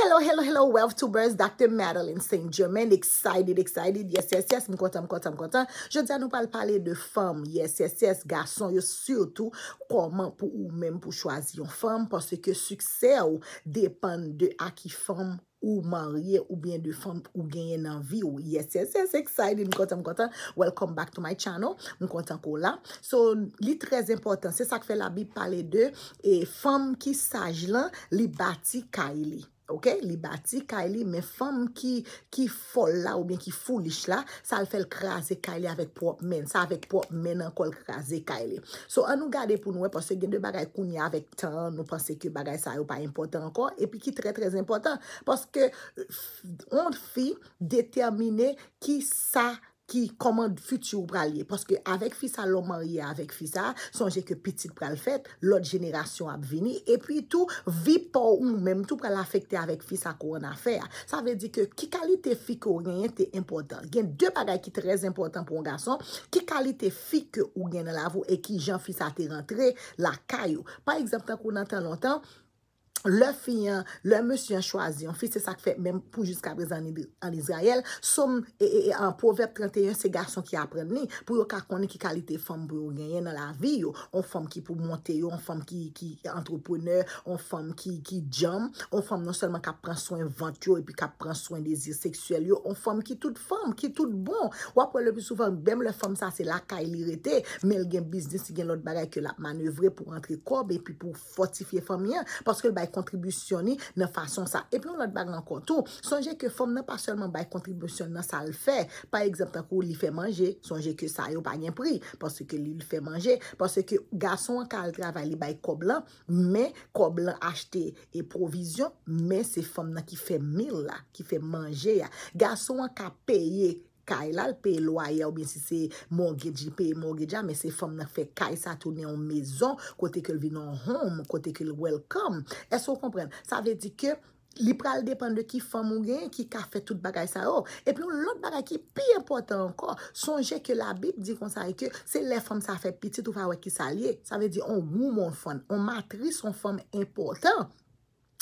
Hello, hello, hello, WealthTubers, Dr. Madeleine St. Germain, excited, excited, yes, yes, yes, mou kontan, mou kontan, mou kontan. Je dè a nou pal pale de fèm, yes, yes, yes, gason, yo, surtout, koman pou ou mèm pou chwazi yon fèm, parce ke suksè ou depèn de a ki fèm ou marye ou bien de fèm ou genye nan vi ou yes, yes, yes, excited, mou kontan, mou kontan. Welcome back to my channel, mou kontan kou la. So, li trez important, se sa kfe la bi pale de fèm ki saj lan li bati ka ili. Ok, li bati kay li men fom ki fol la ou bien ki fulish la, sa l fel kraze kay li avek prop men. Sa avek prop men ankol kraze kay li. So an nou gade pou nou e pwese gen de bagay kounye avek tan, nou pwese gen de bagay sa yo pa impotant ankon. E pi ki tre tre impotant, pwese ke euh, ond fi determine ki sa ankon. Ki komande futu ou pral ye. Paske avek fisa lom marye, avek fisa sonje ke pitit pral fet, lot jenerasyon ap vini. E pi tou vi pou ou menm tou pral afekte avek fisa kou an afer. Sa ve di ke ki kalite fik ou genye te impotant. Genye de bagay ki trez impotant pou an gason. Ki kalite fik ou genye lavo e ki jan fisa te rentre la kayo. Pa ekseptan kou nan tan lontan. le fiyan, le monsiyan chwazi, an fi, se sak fe, menm pou jiska brez an Israel, som, e, e, an pou vep 31, se garson ki apren ni, pou yo ka konen ki kalite fom pou yo genyen nan la vi yo, an fom ki pou monte yo, an fom ki, ki, antroponeur, an fom ki, ki, djom, an fom non selman ka pran soyn vant yo, e pi ka pran soyn desir seksuel yo, an fom ki tout fom, ki tout bon, wapwe le pi souvan, bem le fom sa, se la ka ilirete, men gen biznis, gen lot bagay ke la manevre pou rentre kob, e pi pou fortifiye fom yon, paske kontribisyon ni nan fason sa. E plon lout bag nan kontou, sonje ke fom nan pasolman bay kontribisyon nan sa l fè. Pa egzapta kou li fè manje, sonje ke sa yo banyan pri, pwase ke li l fè manje, pwase ke gason an ka al travay li bay koblan, men koblan achte e provizyon men se fom nan ki fè mil la, ki fè manje ya. Gason an ka peye Kay lal pe loye ou bin si se mongedji pe mongedja, men se fom nan fe kay sa toune yon mezon, kote ke l vina yon home, kote ke l welcome. E so kompren, sa ve di ke, li pral depan de ki fom ou gen, ki ka fe tout bagay sa ou. E plon, lout bagay ki pi important ankon, sonje ke la bib di kon sa ve ke, se le fom sa fe pitit ou fa we ki salye, sa ve di, on wou mon fom, on matri son fom important.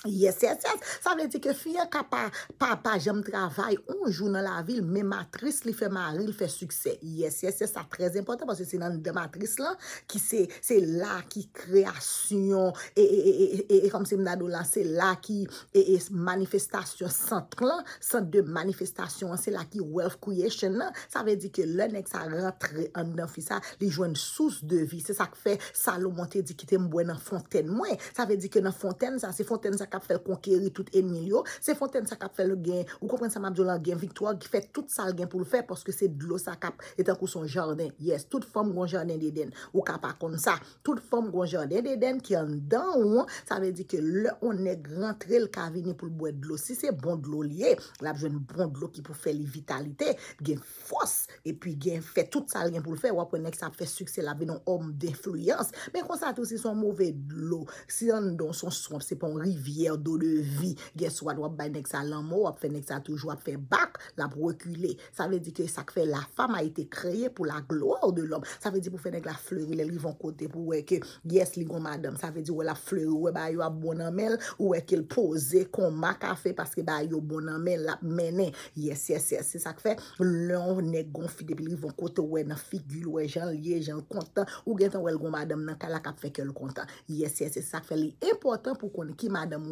yes yes yes, sa vè di ke fye kapa, papa jem travay ou jou nan la vil, me matris li fè maril, fè suksè, yes yes yes sa trèz important, passe se nan de matris la ki se, se la ki kreasyon e, e, e, e, e kom se mna do lan, se la ki e, e, manifestation sentr la sent de manifestation, se la ki wealth creation nan, sa vè di ke le nek sa rentre an, nan fisa li jwen sous de vi, se sa k fè salo monte di kitem bwen nan fonten mwen, sa vè di ke nan fonten sa, se fonten sa sa kap fel konkeri tout emilio, se fonten sa kap fel gen, ou kompren Samabjola gen victoire, ki fet tout sa gen pou l'fe porske se dlo sa kap etan kou son jardin yes, tout fom gwen jardin de den ou kap akon sa, tout fom gwen jardin de den ki an dan ouan, sa ve di ke le onek rentre lkavini pou lbouet dlo, si se bon dlo liye la bjwen bon dlo ki pou fe li vitalite gen fos, epi gen fet tout sa gen pou lfe, wapwenek sa fe sukse la benon om defluyans men konsa tou si son mouve dlo si an don son sonp, se pon rivi ye ou do de vi. Gyes wad wap bay nek sa lam wap, fe nek sa touj wap fe bak la prokule. Sa ve di ke sak fe la fam a ite kreye pou la gloa ou de lom. Sa ve di pou fe nek la fle wile li von kote pou weke gyes li gwo madam. Sa ve di wè la fle wè ba yo ap bonanmel, wè ke l'pose kon mak a fe paske ba yo bonanmel ap menen. Yes, yes, yes. Sak fe loun nek gon fide pi li von kote wè nan figil wè jan liye, jan kontan. Ou gen fe wè lgon madam nan kalak ap fe ke l kontan. Yes, yes, yes. Sak fe li importan pou kon ki madam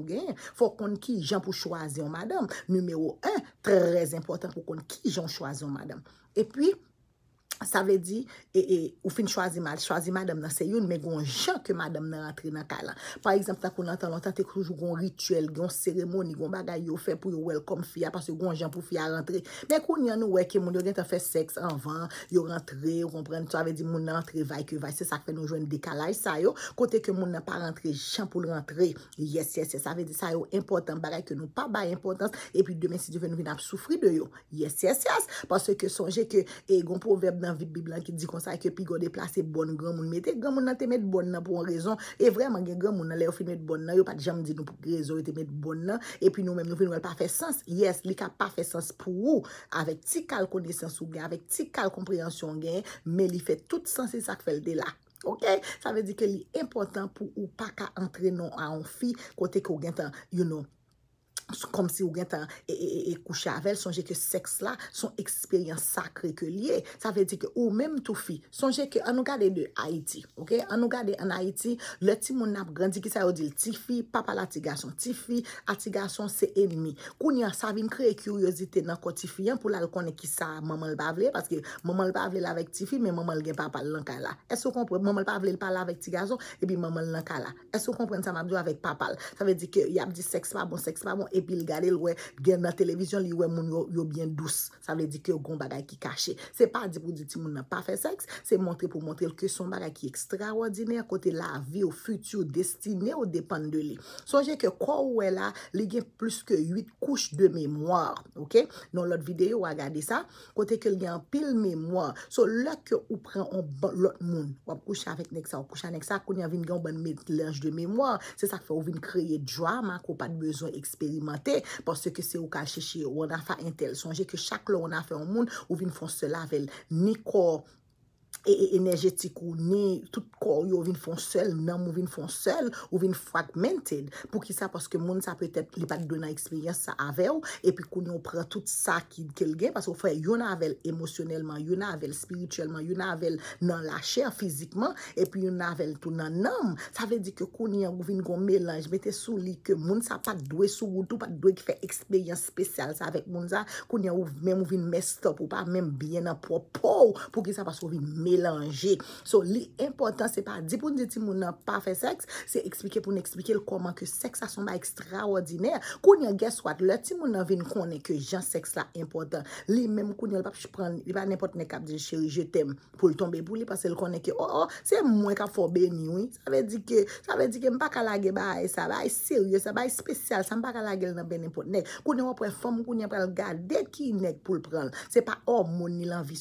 Fokon ki jan pou chwaze yon madame Numero 1, trez importan fokon ki jan chwaze yon madame Epi Sa ve di, e, e, ou fin chwazi mad, chwazi madam nan se yon, men gwen jan ke madam nan rentre nan kalan. Par exemple, ta kon lantan lantan te kloj gwen rituel, gwen seremoni, gwen bagay yo fe pou yo welkom fya, parce gwen jan pou fya rentre. Men kon yon nou weke, moun yo gen ta fe seks anvan, yo rentre, yo kompren, sa ve di moun nan rentre, vay ke vay, se sakpe nou jwen dekalaj sa yo, kote ke moun nan pa rentre, jan pou lantre, yes, yes, yes, sa ve di sa yo, important, bagay ke nou pa ba importans, e pi demen si di ven nou vin ap nan vit bi blan ki di konsay ke pi go de plase bon, gran moun mette, gran moun nan te met bon nan pou an rezon, e vreman gen gran moun nan le yo fin met bon nan, yo pat jam di nou pou grezo, yo te met bon nan, e pi nou men nou fin nou el pa fe sens, yes, li ka pa fe sens pou ou, avek ti kal kone sens ou gen, avek ti kal komprehensyon gen, men li fe tout sensi sak fel de la, ok, sa ve di ke li important pou ou pa ka entre non a an fi, kote ko gen tan, you know, kom si ou gen tan e, e, e, e kouche avel, sonje ke seks la, son eksperyans sakre ke liye, sa ve di ke ou menm tou fi, sonje ke anou gade de Haiti, ok? Anou gade en Haiti, le ti moun ap grandi ki sa yo dil Tifi, papal atigasyon Tifi, atigasyon se enimi. Koun ya, sa vin kre kriyozite nan kot Tifi yan, pou la l konen ki sa maman l pavle, paske maman l pavle la vek Tifi, men maman gen papal lankala. E sou kompren, maman l pavle l pavle la vek Tifi, e bi maman l lankala. E sou kompren sa mabdi yo avek papal. epi l gade l we gen nan televizyon li we moun yo bien douz sa vle di ki yo goun bagay ki kache se pa di pou di ti moun nan pa fe seks se montre pou montre l kesyon bagay ki ekstrawadine kote la vi yo futu destine yo depan de li soje ke kwa ou we la li gen plus ke 8 kouche de memouar non lot videyo wagade sa kote ke li gen pil memouar so lak yo ou pren bon, lot moun wap kouche avèk nek sa kou nyan vin gen ou ban mek lanj de memouar se sa kfe ou vin kreye drama ko pat bezon ekspery mante, pwos se ke se ou kal cheshi ou wana fa entel. Sonje ke chak lo wana fe ou moun ou vin fons se lavel ni kor e, e enerjetik ou ni tout kor yo ouvin fon sel, nam ouvin fon sel ouvin fragmented pou ki sa paske moun sa petep li pak do na ekspeyans sa avew, epi kou nou pre tout sa ki kelge, paske ou fwe yon avel emosyonelman, yon avel spirituelman, yon avel nan lache fizikman, epi yon avel tout nan nam sa ve di ke kou ni an ouvin kon melanj, mette sou li ke moun sa pak do e sou ou tou pak do e ki fe ekspeyans spesyal sa vek moun sa, kou ni an ou mèm ouvin mè stop ou pa mèm bè nan propou pou ki sa paske ouvin mè lanje. So li impotant se pa di pou nje ti moun nan pa fe seks se eksplike pou nje eksplike l koman ke seks a son ba ekstraordine. Koun yon geswad, le ti moun nan vin konen ke jan seks la impotant. Li menm koun yon l pap chupran, li pa nipot ne kap di chiri je tem pou l tombe pou li pase l konen ke oh oh, se mwen kap fo ben yon sa ve di ke, sa ve di ke m pa kalage baye, sa baye seryo, sa baye spesyal sa m pa kalage l nan ben nipot nek. Koun yon pre fom, koun yon pre l gade, det ki yon nek pou l pran. Se pa hormoni l anvi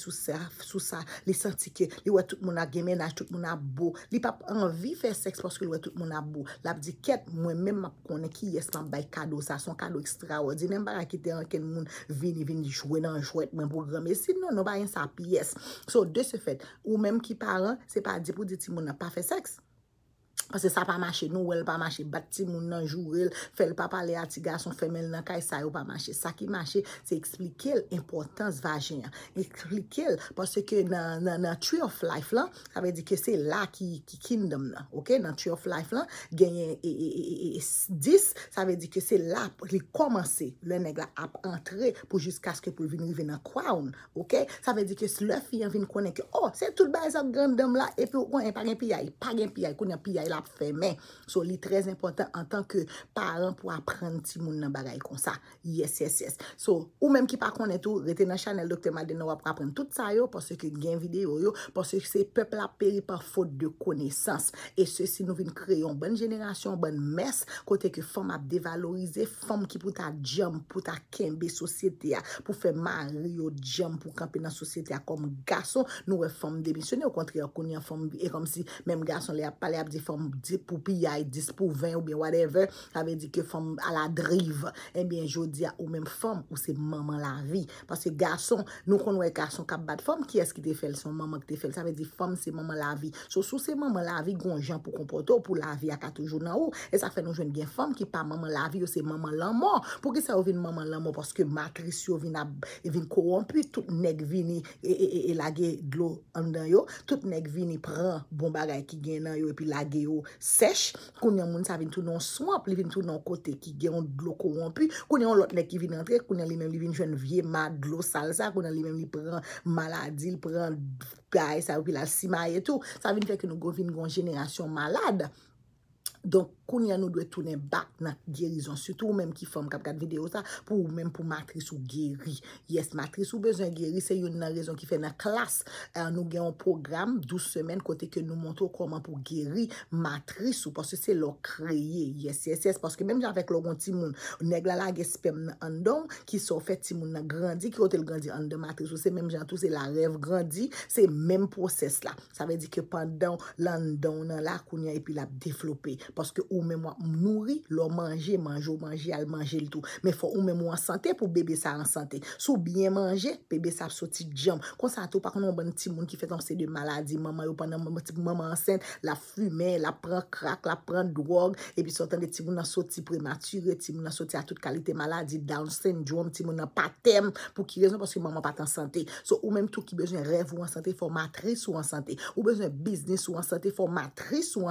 Li wè tout moun a gemenaj, tout moun a bo Li pap anvi fè seks porske l wè tout moun a bo Lap di ket mwen mèm ap konen ki yesman bay kado sa Son kado ekstra wè Di nem bar akite anken moun vini vini jwè nan jwèt mwen pou grame Sinon nou bayen sa piyes So de se fèt, ou mèm ki paran Se pa di pou diti moun ap pa fè seks Pase sa pa mache nou ou el pa mache Bati moun nan jou ou el Fel papa le atiga son femel nan Kaj sa yo pa mache Sa ki mache se explike l Importans vagin an Explike l Pase ke nan tree of life lan Sa ve di ke se la ki kingdom nan Ok nan tree of life lan Genyen e e e e e e Dis sa ve di ke se la Li komanse le neg la ap entre Po jis kaske pou vini vina kwaoun Ok sa ve di ke se le fiyan vini kwenen Oh se tout ba zan gandam la E pou kwenen pa gen piyay Pa gen piyay kwenen piyay la ap fe men. So li trez impotant an tanke paran pou apren ti moun nan bagay kon sa. Yes, yes, yes. So, ou menm ki pa konen tou, rete nan chanel Dr. Maden wap apren tout sa yo pou se ke gen videyo yo, pou se ki se pepl ap peri pa fote de konesans. E se si nou vin kreyon bon jenerasyon, bon mes, kote ke fom ap devalorize, fom ki pou ta jem pou ta kembe sosyete ya, pou fe mar yo jem pou kempe nan sosyete ya kom gason, nou fom demisyone, ou kontre yo konen fom e kom si menm gason le ap pale ap de fom 10 pou pi ya, 10 pou 20 ou bi whatever sa ve di ke fom ala driv en eh bi en jodi a ou men fom ou se maman la vi pas se gason nou konwe gason kap bat fom ki es ki te fel son maman ki te fel sa ve di fom se maman la vi sou se maman la vi goun jan pou kompoto pou la vi a katoujou nan ou e sa fè nou joun gen fom ki pa maman la vi ou se maman la mo pou ki sa ou vin maman la mo paske matris yo vin koron pi tout nek vini e lage glou an dan yo tout nek vini pran bon bagay ki gen nan yo e pi lage yo sech, kounen moun sa vin tou nan swap li vin tou nan kote ki gen yon glokou anpi, kounen yon lotne ki vin anpe, kounen li men li vin jwen vie ma glosal sa kounen li men li preman maladi li preman gaye sa ou ki la simay etou, sa vin fek ki nou go vin yon jenerasyon malade, donk koun ya nou dwe tounen bak nan gerizon sutou ou menm ki fom kap kat videyo ta pou ou menm pou matris ou geri. Yes, matris ou bezan geri se yon nan rezon ki fe nan klas an euh, nou gen an program 12 semen kote ke nou montou koman pou geri matris ou pos se se lo kreyye. Yes, yes, yes pos ke menm jan fek loron ti moun neg la la gespem nan andon ki so fe ti moun nan grandi ki otel grandi an de matris ou se menm jan tou se la rev grandi se menm poses la. Sa ve di ke pandan landon nan la koun ya epi la deflope. Pos ke ou mè mwa mnouri, lò manje, manjo manje, al manje lito. Mè fò mè mwa an sante pou bebe sa an sante. Sou byen manje, bebe sa ap soti djom. Kon sante ou pa konon mwen bon ti moun ki fet anse de maladi. Maman yo panan mwen mwen anse, la fume, la pran krak, la pran drog, epi son ten de ti moun an soti prematur, ti moun an soti a tout kalite maladi, down syndrome, ti moun an patem pou ki rezon paske maman pat an sante. Sou ou mèm tou ki bezon rev ou an sante, fò matris ou an sante. Ou bezon biznis ou an sante, fò matris ou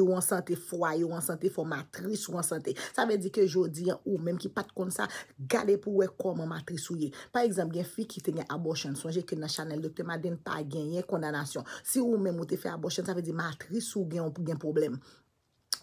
Ou an sante fwa, ou an sante fwa, matris ou an sante Sa ve di ke jodi, yon ou menm ki pat kon sa Gade pou wek kon man matris ou ye Par exemple, gen fi ki te gen aboshen Sonje ke nan chanel dekte maden pa gen, yen kondanasyon Si ou menm ou te fe aboshen, sa ve di matris ou gen probleme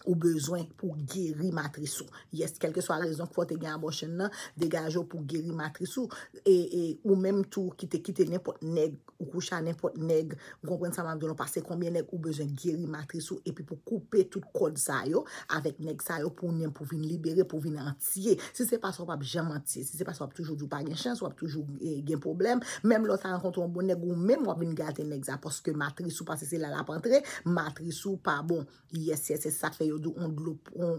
ou bezwen pou geri matrisou. Yes, kelke so a rezon kvote gen aboshen nan, degaje ou pou geri matrisou, e ou menm tou kite kite nen pot neg, ou kushan nen pot neg, ou konpren sanman de nou pase kombien neg ou bezwen geri matrisou, e pi pou koupe tout kod sayo, avek neg sayo pou nen pou vin libere, pou vin antye. Si se pa so wap jen mantye, si se pa so wap toujou djou pa gen chans, wap toujou eh, gen problem, menm lò sa ankonton bo neg ou menm wap vin gate neg za, poske matrisou pase se la la pantre, matrisou pa bon, yes, yes, yes, sa kve période on, on, on,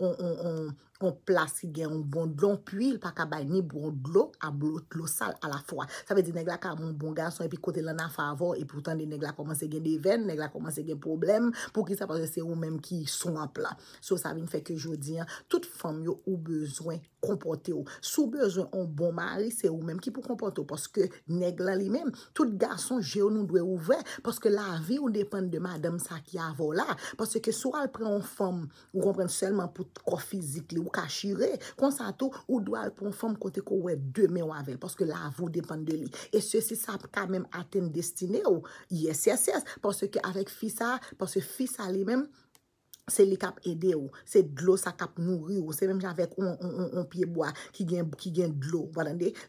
on, on on plase gen yon bondlon, pi yil pa kabay ni bondlo, a blotlo sal a la fwa. Sa ve di negla ka moun bond gason, epi kote lana favo, epi pou tan de negla komanse gen de ven, negla komanse gen problem, pou ki sa pa se ou menm ki son a plan. So sa vin feke jodi, tout fom yo ou bezwen kompote ou. Sou bezwen ou bond mari, se ou menm ki pou kompote ou, paske negla li menm, tout gason je ou nou dwe ouve, paske la vi ou depen de madame sa ki avola, paske sou al pre yon fom, ou kompren selman pou ko fizik li ou, ka shire konsato ou do al konfom kote ko wè de mè wavè paske la avou depan de li. E se si sa ka mèm aten destine ou yes yes yes, paske avek fisa paske fisa li mèm se li kap ede ou, se dlo sa kap nouri ou, se mem javek ou on pyeboa ki gen dlo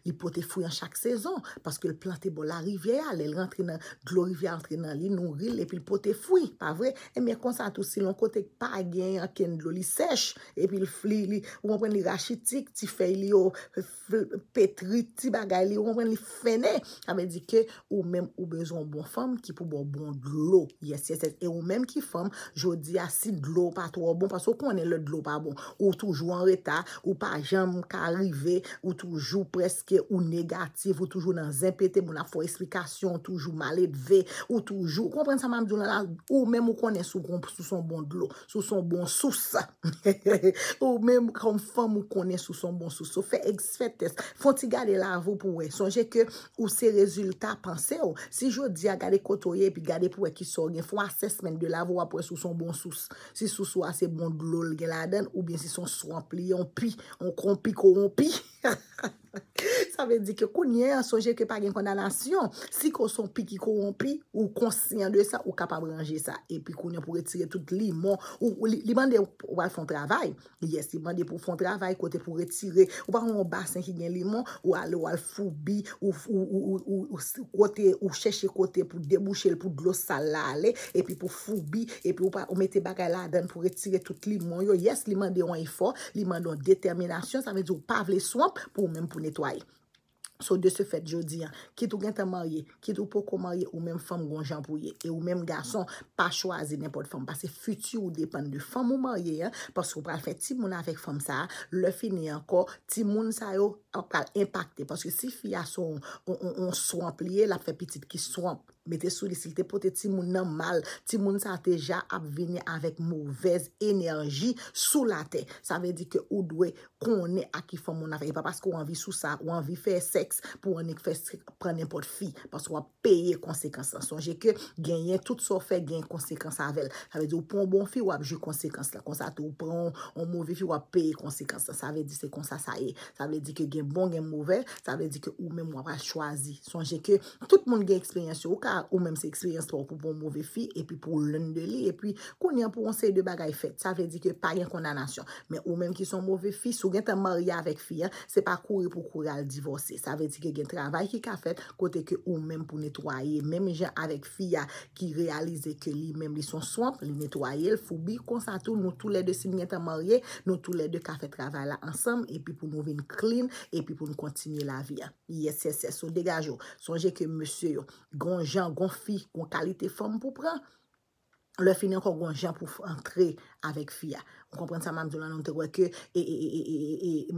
li pote fwi an chak sezon paske l plante bo la rivye al l rentre nan, dlo rivye rentre nan li nouri li, epi l pote fwi, pa vre e mi kon sa tou si lon kote pa gen ken dlo li sech, epi l fli ou mwen li rachitik, ti fey li ou petri ti bagay ou mwen li fene, kame di ke ou mem ou bezon bon fom ki pou bon bon dlo, yes yes yes e ou mem ki fom, jodi asid lò, pa tro bon, pa sou konen lò d'lò pa bon. Ou toujou an reta, ou pa jen mou ka rive, ou toujou preske ou negatif, ou toujou nan zem pete mou la fò eksplikasyon, toujou male dve, ou toujou, konpren sa mam djounan la, ou men mou konen sou son bon d'lò, sou son bon sous. Ou men mou konen sou son bon sous. Fè eksfètes, fò ti gade la vò pou wè. Sonje ke ou se rezultat panse ou, si jò di a gade kotoye, pi gade pou wè ki sò gen, fò a sesmen de la vò apwè sou son bon sous. Si sou sou ase bon gloul geladen ou bien si sou sou an pli an pi, an kon pi kon pi. sa ve di ke kounye an soje ke pa gen kondanasyon, si kon son pi ki koron pi, ou konsenye de sa, ou kapabranje sa, epi kounye pou retire tout limon, ou li mande ou al fon travay, yes, li mande pou fon travay, kote pou retire, ou pa koun yon basen ki gen limon, ou al ou al fubi, ou kote, ou cheshe kote pou debouche, pou glos salale, epi pou fubi, epi ou pa omete baka ladan pou retire tout limon, yo yes, li mande yon efo, li mande yon determinasyon, sa ve di ou pavle swan, pou ou men pou netoye. Sò de se fèt, jò di, ki tou gen te marye, ki tou pou kou marye, ou mèm fèm gwen janpouye, e ou mèm gason pa chwazi nèmpot fèm, pa se futi ou depan de fèm ou marye, paskou pral fè ti moun avèk fèm sa, le fini anko, ti moun sa yo pral impakte, paskou se fèm yon son, yon son pliye, la fèm piti ki son pliye, Metè sou lisil, te pote ti moun nan mal, ti moun sa te ja ap vini avèk mouvez enerji sou la te. Sa ve di ke ou dwe konè akifon moun afè. E pa paske ou anvi sou sa, ou anvi fè seks pou anvi fè prenen pot fi. Paske wap peye konsekansan. Sonje ke genyen tout so fè genye konsekansan avèl. Sa ve di ou pon bon fi wap jè konsekansan. Kon sa te ou pron, ou mouvi fi wap peye konsekansan. Sa ve di se kon sa sa e. Sa ve di ke genye bon genye mouvel. Sa ve di ke ou men mou avèl chwazi. Sonje ke tout moun genye eksperyansyon ou menm se eksperyans pou pou bon mouve fi epi pou loun de li, epi kounen pou onse de bagay fet, sa ve di ke pa gen kondanasyon menm ou menm ki son mouve fi sou gen te marye avek fi, se pa koure pou koure al divose, sa ve di ke gen travay ki ka fet, kote ke ou menm pou netwaye, menm gen avek fi ki realize ke li, menm li son soan, li netwaye, l foubi, konsato nou tou le de si gen te marye, nou tou le de ka fet travay la ansam, epi pou nou ven klin, epi pou nou kontinye la vi, yes, yes, yes, so degajo sonje ke monsyo, ganja an gonfi kon kalite fòm pou pran, Le finen kon kon jan pou f entre avèk fia. Kon pren sa mam djou lan an te weke.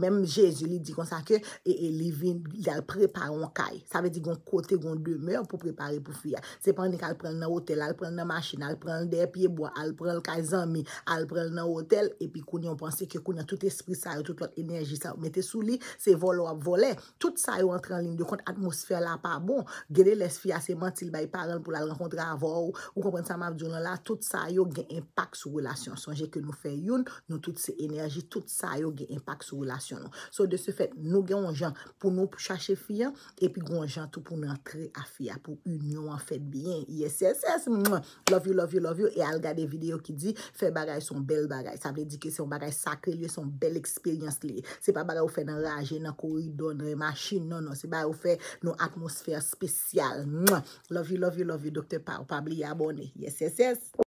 Mem Jezu li di kon sa ke. E li vin. Li al prepare an kay. Sa ve di kon kote kon demeur pou prepare pou fia. Se pan ni kal pren nan hotel. Al pren nan maschine. Al pren nan depye bo. Al pren nan kay zami. Al pren nan hotel. E pi kon yon pense ke kon nan tout espri sa yo. Tout lot enerji sa yo. Mete sou li. Se vol wap vole. Tout sa yo entre an lin de kont atmosfer bon. la pa bon. Gede les fia se mantil bay paran pou la l rencontre avò. Kon pren sa mam djou lan la. tout sa yo gen impak sou relasyon. Sonje ke nou fe yon, nou tout se enerji, tout sa yo gen impak sou relasyon nou. So, de se fet, nou gen yon jan pou nou chache fiyan, epi gen yon jan tout pou nou antre a fiyan, pou yon yon an fet biyen. Yes, yes, yes! Love you, love you, love you! E al ga de video ki di, fe bagay son bel bagay. Sa vle di ke son bagay sakri li, son bel experience li. Se pa bagay ou fe nan reajen, nan kou yi don, nan re-machin, nan, nan. Se pa bagay ou fe nou atmosfer spesyal. Love you, love you, love you! Dr. Pau, pabli ya ab